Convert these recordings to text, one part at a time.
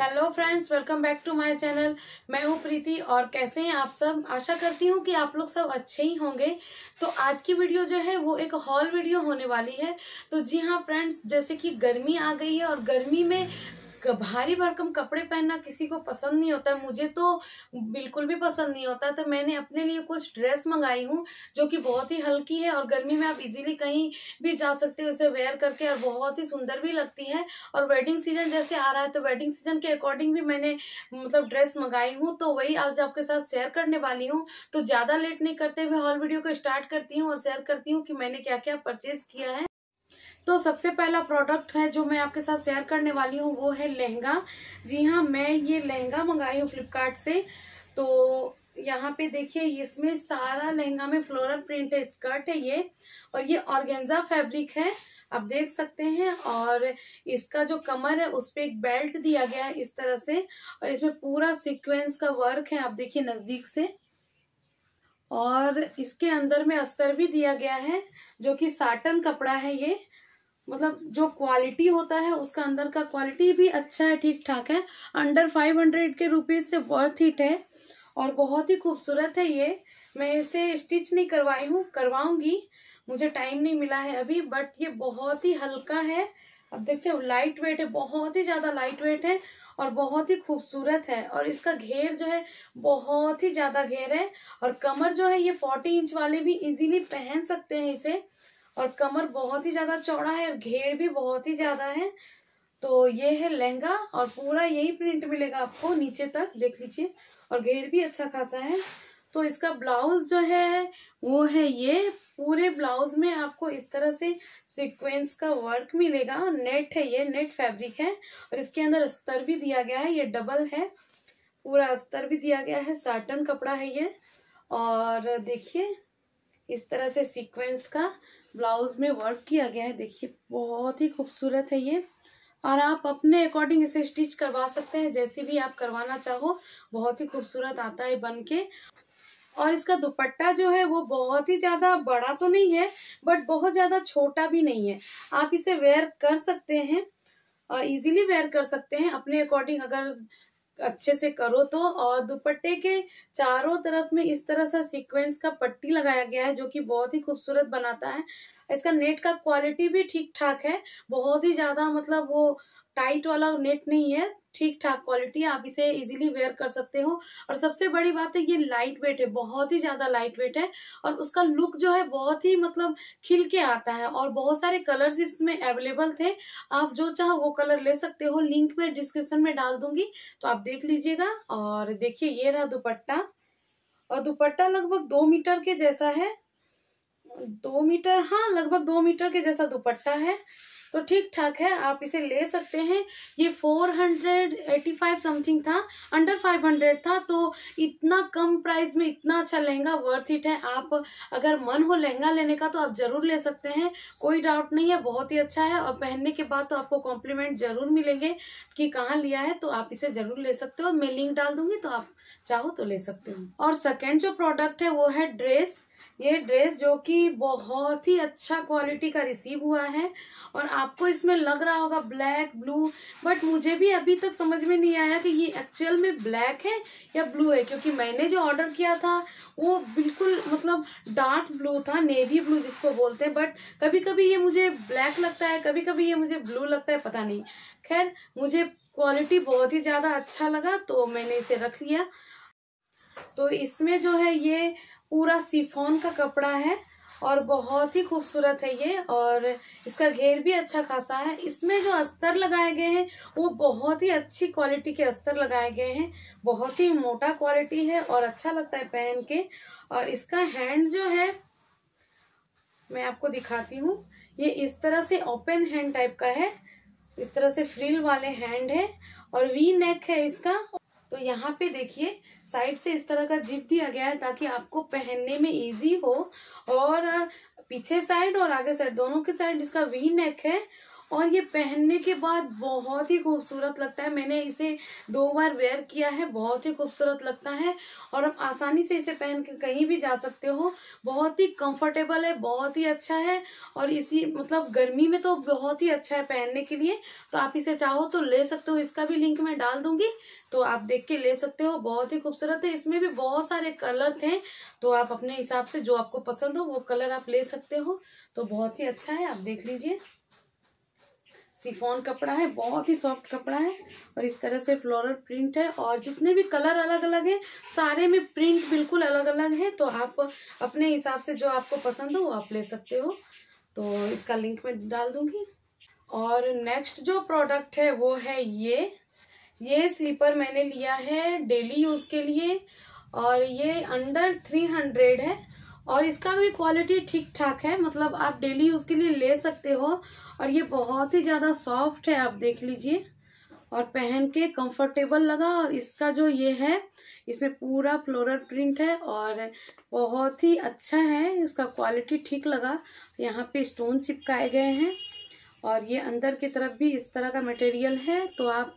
hello friends welcome back to my channel मैं हूँ प्रीति और कैसे हैं आप सब आशा करती हूँ कि आप लोग सब अच्छे ही होंगे तो आज की वीडियो जो है वो एक हॉल वीडियो होने वाली है तो जी हाँ फ्रेंड्स जैसे कि गर्मी आ गई है और गर्मी में भारी भरकम कपड़े पहनना किसी को पसंद नहीं होता है मुझे तो बिल्कुल भी पसंद नहीं होता तो मैंने अपने लिए कुछ ड्रेस मंगाई हूँ जो कि बहुत ही हल्की है और गर्मी में आप इजीली कहीं भी जा सकते हो उसे वेयर करके और बहुत ही सुंदर भी लगती है और वेडिंग सीजन जैसे आ रहा है तो वेडिंग सीजन के अकॉर्डिंग भी मैंने मतलब ड्रेस मंगाई हूँ तो वही आज आपके साथ शेयर करने वाली हूँ तो ज़्यादा लेट नहीं करते हुए हॉल वीडियो को स्टार्ट करती हूँ और शेयर करती हूँ कि मैंने क्या क्या परचेज किया है तो सबसे पहला प्रोडक्ट है जो मैं आपके साथ शेयर करने वाली हूँ वो है लहंगा जी हाँ मैं ये लहंगा मंगाई हूँ फ्लिपकार्ट से तो यहाँ पे देखिए इसमें सारा लहंगा में फ्लोरल प्रिंट है स्कर्ट है ये और ये ऑर्गेन्जा फैब्रिक है आप देख सकते हैं और इसका जो कमर है उस पर एक बेल्ट दिया गया है इस तरह से और इसमें पूरा सिक्वेंस का वर्क है आप देखिए नज़दीक से और इसके अंदर में अस्तर भी दिया गया है जो कि साटन कपड़ा है ये मतलब जो क्वालिटी होता है उसका अंदर का क्वालिटी भी अच्छा है ठीक ठाक है अंडर फाइव हंड्रेड के रुपीज से वर्थ इट है और बहुत ही खूबसूरत है ये मैं इसे स्टिच नहीं करवाई हूँ करवाऊंगी मुझे टाइम नहीं मिला है अभी बट ये बहुत ही हल्का है अब देखते हो लाइट वेट है बहुत ही ज़्यादा लाइट वेट है और बहुत ही खूबसूरत है और इसका घेर जो है बहुत ही ज़्यादा घेर है और कमर जो है ये फोर्टी इंच वाले भी इजीली पहन सकते हैं इसे और कमर बहुत ही ज़्यादा चौड़ा है और घेर भी बहुत ही ज़्यादा है तो ये है लहंगा और पूरा यही प्रिंट मिलेगा आपको नीचे तक देख लीजिए और घेर भी अच्छा खासा है तो इसका ब्लाउज जो है वो है ये पूरे ब्लाउज में आपको इस तरह से सीक्वेंस का वर्क मिलेगा नेट है ये नेट फैब्रिक है और इसके अंदर अस्तर भी दिया गया है ये डबल है पूरा अस्तर भी दिया गया है साटन कपड़ा है ये और देखिए इस तरह से सीक्वेंस का ब्लाउज में वर्क किया गया है देखिए बहुत ही खूबसूरत है ये और आप अपने अकॉर्डिंग इसे स्टिच करवा सकते हैं जैसे भी आप करवाना चाहो बहुत ही खूबसूरत आता है बन के और इसका दुपट्टा जो है वो बहुत ही ज़्यादा बड़ा तो नहीं है बट बहुत ज़्यादा छोटा भी नहीं है आप इसे वेयर कर सकते हैं इजीली वेयर कर सकते हैं अपने अकॉर्डिंग अगर अच्छे से करो तो और दुपट्टे के चारों तरफ में इस तरह सा सीक्वेंस का पट्टी लगाया गया है जो कि बहुत ही खूबसूरत बनाता है इसका नेट का क्वालिटी भी ठीक ठाक है बहुत ही ज़्यादा मतलब वो टाइट वाला नेट नहीं है ठीक ठाक क्वालिटी आप इसे इजीली वेयर कर सकते हो और सबसे बड़ी बात है ये लाइट वेट है बहुत ही ज्यादा लाइट वेट है और उसका लुक जो है बहुत ही मतलब खिल के आता है और बहुत सारे कलर्स इसमें अवेलेबल थे आप जो चाहो वो कलर ले सकते हो लिंक में डिस्क्रिप्शन में डाल दूंगी तो आप देख लीजिएगा और देखिए ये रहा दुपट्टा और दुपट्टा लगभग दो मीटर के जैसा है दो मीटर हाँ लगभग दो मीटर के जैसा दुपट्टा है तो ठीक ठाक है आप इसे ले सकते हैं ये four hundred eighty five something था अंडर फाइव हंड्रेड था तो इतना कम प्राइस में इतना अच्छा लहंगा वर्थ इट है आप अगर मन हो लहंगा लेने का तो आप ज़रूर ले सकते हैं कोई डाउट नहीं है बहुत ही अच्छा है और पहनने के बाद तो आपको कॉम्प्लीमेंट ज़रूर मिलेंगे कि कहाँ लिया है तो आप इसे ज़रूर ले सकते हो मैं लिंक डाल दूंगी तो आप चाहो तो ले सकते हो और सेकेंड जो प्रोडक्ट है वो है ड्रेस ये ड्रेस जो कि बहुत ही अच्छा क्वालिटी का रिसीव हुआ है और आपको इसमें लग रहा होगा ब्लैक ब्लू बट मुझे भी अभी तक समझ में नहीं आया कि ये एक्चुअल में ब्लैक है या ब्लू है क्योंकि मैंने जो ऑर्डर किया था वो बिल्कुल मतलब डार्क ब्लू था नेवी ब्लू जिसको बोलते हैं बट कभी कभी ये मुझे ब्लैक लगता है कभी कभी ये मुझे ब्लू लगता है पता नहीं खैर मुझे क्वालिटी बहुत ही ज़्यादा अच्छा लगा तो मैंने इसे रख लिया तो इसमें जो है ये पूरा सिफोन का कपड़ा है और बहुत ही खूबसूरत है ये और इसका घेर भी अच्छा खासा है इसमें जो अस्तर लगाए गए हैं वो बहुत ही अच्छी क्वालिटी के अस्तर लगाए गए हैं बहुत ही मोटा क्वालिटी है और अच्छा लगता है पहन के और इसका हैंड जो है मैं आपको दिखाती हूँ ये इस तरह से ओपन हैंड टाइप का है इस तरह से फ्रिल वाले हैंड है और वी नेक है इसका तो यहाँ पे देखिए साइड से इस तरह का जिप दिया गया है ताकि आपको पहनने में इजी हो और पीछे साइड और आगे साइड दोनों के साइड इसका वी नेक है और ये पहनने के बाद बहुत ही खूबसूरत लगता है मैंने इसे दो बार वेयर किया है बहुत ही खूबसूरत लगता है और आप आसानी से इसे पहन के कहीं भी जा सकते हो बहुत ही कंफर्टेबल है बहुत ही अच्छा है और इसी मतलब गर्मी में तो बहुत ही अच्छा है पहनने के लिए तो आप इसे चाहो तो ले सकते हो इसका भी लिंक मैं डाल दूंगी तो आप देख के ले सकते हो बहुत ही खूबसूरत है इसमें भी बहुत सारे कलर थे तो आप अपने हिसाब से जो आपको पसंद हो वो कलर आप ले सकते हो तो बहुत ही अच्छा है आप देख लीजिए सिफोन कपड़ा है बहुत ही सॉफ्ट कपड़ा है और इस तरह से फ्लोरल प्रिंट है और जितने भी कलर अलग अलग है सारे में प्रिंट बिल्कुल अलग अलग है तो आप अपने हिसाब से जो आपको पसंद हो वो आप ले सकते हो तो इसका लिंक मैं डाल दूंगी और नेक्स्ट जो प्रोडक्ट है वो है ये ये स्लीपर मैंने लिया है डेली यूज़ के लिए और ये अंडर थ्री हंड्रेड है और इसका भी क्वालिटी ठीक ठाक है मतलब आप डेली यूज़ के लिए ले सकते हो और ये बहुत ही ज़्यादा सॉफ्ट है आप देख लीजिए और पहन के कंफर्टेबल लगा और इसका जो ये है इसमें पूरा फ्लोरल प्रिंट है और बहुत ही अच्छा है इसका क्वालिटी ठीक लगा यहाँ पे स्टोन चिपकाए गए हैं और ये अंदर की तरफ भी इस तरह का मटेरियल है तो आप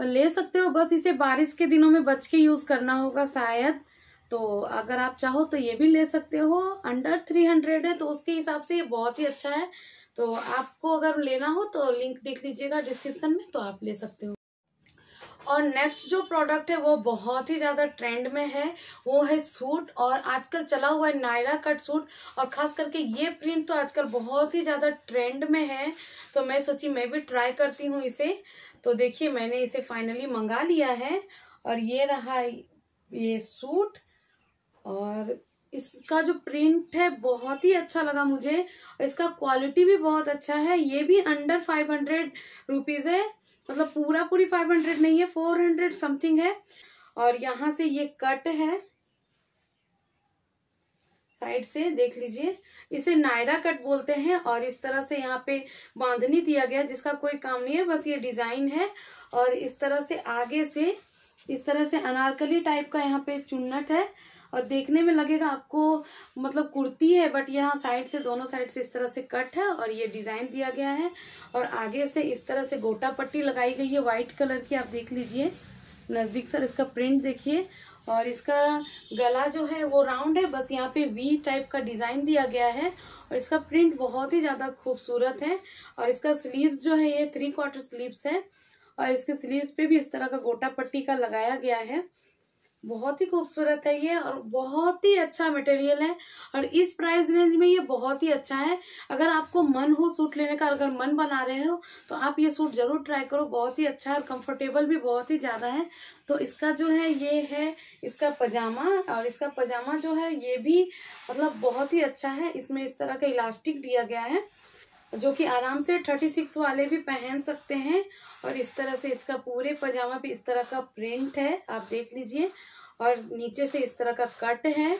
ले सकते हो बस इसे बारिश के दिनों में बच के यूज़ करना होगा शायद तो अगर आप चाहो तो ये भी ले सकते हो अंडर थ्री हंड्रेड है तो उसके हिसाब से ये बहुत ही अच्छा है तो आपको अगर लेना हो तो लिंक देख लीजिएगा डिस्क्रिप्शन में तो आप ले सकते हो और नेक्स्ट जो प्रोडक्ट है वो बहुत ही ज़्यादा ट्रेंड में है वो है सूट और आजकल चला हुआ है नायरा कट सूट और खास करके ये प्रिंट तो आजकल बहुत ही ज़्यादा ट्रेंड में है तो मैं सोची मैं भी ट्राई करती हूँ इसे तो देखिए मैंने इसे फाइनली मंगा लिया है और ये रहा ये सूट और इसका जो प्रिंट है बहुत ही अच्छा लगा मुझे और इसका क्वालिटी भी बहुत अच्छा है ये भी अंडर फाइव हंड्रेड रुपीज़ है मतलब पूरा पूरी फाइव हंड्रेड नहीं है फोर हंड्रेड समथिंग है और यहाँ से ये कट है साइड से देख लीजिए इसे नायरा कट बोलते हैं और इस तरह से यहाँ पे बांधनी दिया गया जिसका कोई काम नहीं है बस ये डिजाइन है और इस तरह से आगे से इस तरह से अनारकली टाइप का यहाँ पे चुन्नट है और देखने में लगेगा आपको मतलब कुर्ती है बट यहाँ साइड से दोनों साइड से इस तरह से कट है और ये डिजाइन दिया गया है और आगे से इस तरह से गोटा पट्टी लगाई गई है व्हाइट कलर की आप देख लीजिए नज़दीक सर इसका प्रिंट देखिए और इसका गला जो है वो राउंड है बस यहाँ पे वी टाइप का डिज़ाइन दिया गया है और इसका प्रिंट बहुत ही ज़्यादा खूबसूरत है और इसका स्लीव्स जो है ये थ्री क्वार्टर स्लीव्स है और इसके स्लीव्स पे भी इस तरह का गोटा पट्टी का लगाया गया है बहुत ही खूबसूरत है ये और बहुत ही अच्छा मटेरियल है और इस प्राइस रेंज में ये बहुत ही अच्छा है अगर आपको मन हो सूट लेने का अगर मन बना रहे हो तो आप ये सूट जरूर ट्राई करो बहुत ही अच्छा और कंफर्टेबल भी बहुत ही ज़्यादा है तो इसका जो है ये है इसका पजामा और इसका पजामा जो है ये भी मतलब बहुत ही अच्छा है इसमें इस तरह का इलास्टिक दिया गया है जो कि आराम से थर्टी सिक्स वाले भी पहन सकते हैं और इस तरह से इसका पूरे पजामा पे इस तरह का प्रिंट है आप देख लीजिए और नीचे से इस तरह का कट है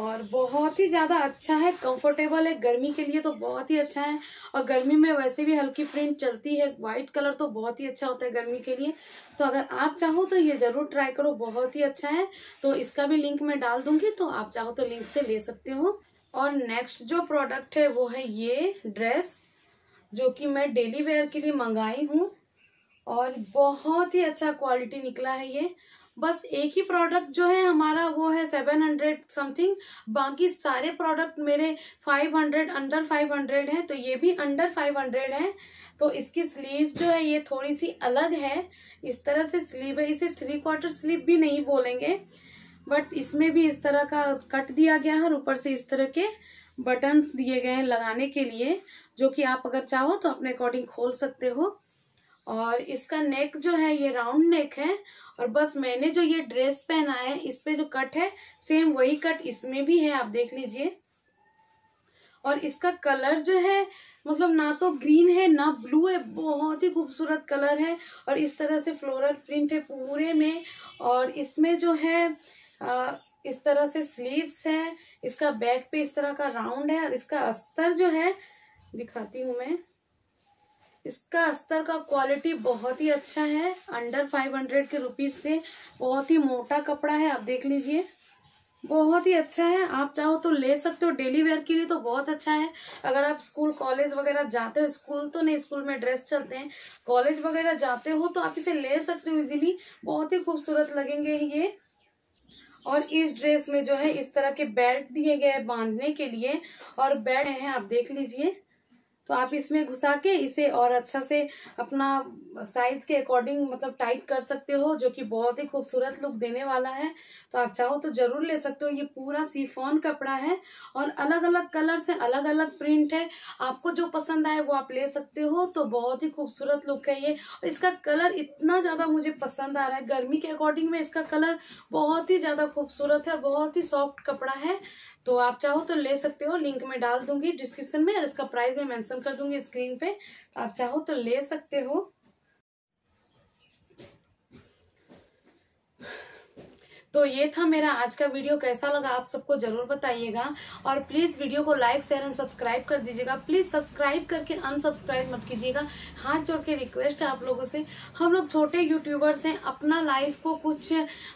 और बहुत ही ज़्यादा अच्छा है कंफर्टेबल है गर्मी के लिए तो बहुत ही अच्छा है और गर्मी में वैसे भी हल्की प्रिंट चलती है वाइट कलर तो बहुत ही अच्छा होता है गर्मी के लिए तो अगर आप चाहो तो ये ज़रूर ट्राई करो बहुत ही अच्छा है तो इसका भी लिंक मैं डाल दूंगी तो आप चाहो तो लिंक से ले सकते हो और नेक्स्ट जो प्रोडक्ट है वो है ये ड्रेस जो कि मैं डेली वेयर के लिए मंगाई हूँ और बहुत ही अच्छा क्वालिटी निकला है ये बस एक ही प्रोडक्ट जो है हमारा वो है सेवन हंड्रेड समथिंग बाकी सारे प्रोडक्ट मेरे five hundred under five hundred है तो ये भी अंडर फाइव हंड्रेड है तो इसकी स्लीव जो है ये थोड़ी सी अलग है इस तरह से स्लीव है इसे थ्री क्वार्टर स्लीव भी नहीं बोलेंगे बट इसमें भी इस तरह का कट दिया गया है और ऊपर से इस तरह के बटन्स दिए गए हैं लगाने के लिए जो कि आप अगर चाहो तो अपने अकॉर्डिंग खोल सकते हो और इसका नेक जो है ये राउंड नेक है और बस मैंने जो ये ड्रेस पहना है इस पे जो कट है सेम वही कट इसमें भी है आप देख लीजिए और इसका कलर जो है मतलब ना तो ग्रीन है ना ब्लू है बहुत ही खूबसूरत कलर है और इस तरह से फ्लोरल प्रिंट है पूरे में और इसमें जो है आ, इस तरह से स्लीव्स है इसका बैक पे इस तरह का राउंड है और इसका अस्तर जो है दिखाती हूँ मैं इसका अस्तर का क्वालिटी बहुत ही अच्छा है अंडर फाइव हंड्रेड के रुपीज से बहुत ही मोटा कपड़ा है आप देख लीजिए बहुत ही अच्छा है आप चाहो तो ले सकते हो डेली वेयर के लिए तो बहुत अच्छा है अगर आप स्कूल कॉलेज वगैरह जाते हो स्कूल तो नहीं स्कूल में ड्रेस चलते हैं कॉलेज वगैरह जाते हो तो आप इसे ले सकते हो इजीली बहुत ही खूबसूरत लगेंगे ये और इस ड्रेस में जो है इस तरह के बेल्ट दिए गए हैं बांधने के लिए और बेल्ट है आप देख लीजिए तो आप इसमें घुसा के इसे और अच्छा से अपना साइज के अकॉर्डिंग मतलब टाइट कर सकते हो जो कि बहुत ही खूबसूरत लुक देने वाला है तो आप चाहो तो ज़रूर ले सकते हो ये पूरा सीफोन कपड़ा है और अलग अलग कलर से अलग अलग प्रिंट है आपको जो पसंद आए वो आप ले सकते हो तो बहुत ही खूबसूरत लुक है ये और इसका कलर इतना ज़्यादा मुझे पसंद आ रहा है गर्मी के अकॉर्डिंग में इसका कलर बहुत ही ज़्यादा खूबसूरत है और बहुत ही सॉफ्ट कपड़ा है तो आप चाहो तो ले सकते हो लिंक में डाल दूंगी डिस्क्रिप्शन में और इसका प्राइस मैं मेंशन कर दूंगी स्क्रीन पे तो आप चाहो तो ले सकते हो तो ये था मेरा आज का वीडियो कैसा लगा आप सबको जरूर बताइएगा और प्लीज़ वीडियो को लाइक शेयर एंड सब्सक्राइब कर दीजिएगा प्लीज़ सब्सक्राइब करके अनसब्सक्राइब मत कीजिएगा हाथ जोड़ के रिक्वेस्ट है आप लोगों से हम लोग छोटे यूट्यूबर्स हैं अपना लाइफ को कुछ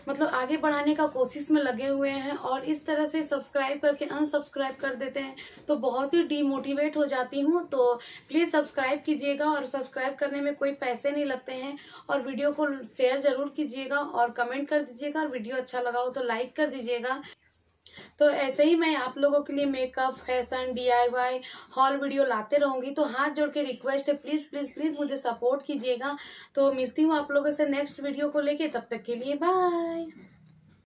मतलब आगे बढ़ाने का कोशिश में लगे हुए हैं और इस तरह से सब्सक्राइब करके अनसब्सक्राइब कर देते हैं तो बहुत ही डीमोटिवेट हो जाती हूँ तो प्लीज़ सब्सक्राइब कीजिएगा और सब्सक्राइब करने में कोई पैसे नहीं लगते हैं और वीडियो को शेयर जरूर कीजिएगा और कमेंट कर दीजिएगा और वीडियो अच्छा लगा हो तो लाइक कर दीजिएगा तो ऐसे ही मैं आप लोगों के लिए makeup fashion DIY haul video लाते रहूंगी तो हाथ जोड़ के रिक्वेस्ट है प्लीज़ प्लीज़ प्लीज़ मुझे सपोर्ट कीजिएगा तो मिलती हूँ आप लोगों से नेक्स्ट वीडियो को लेके तब तक के लिए बाय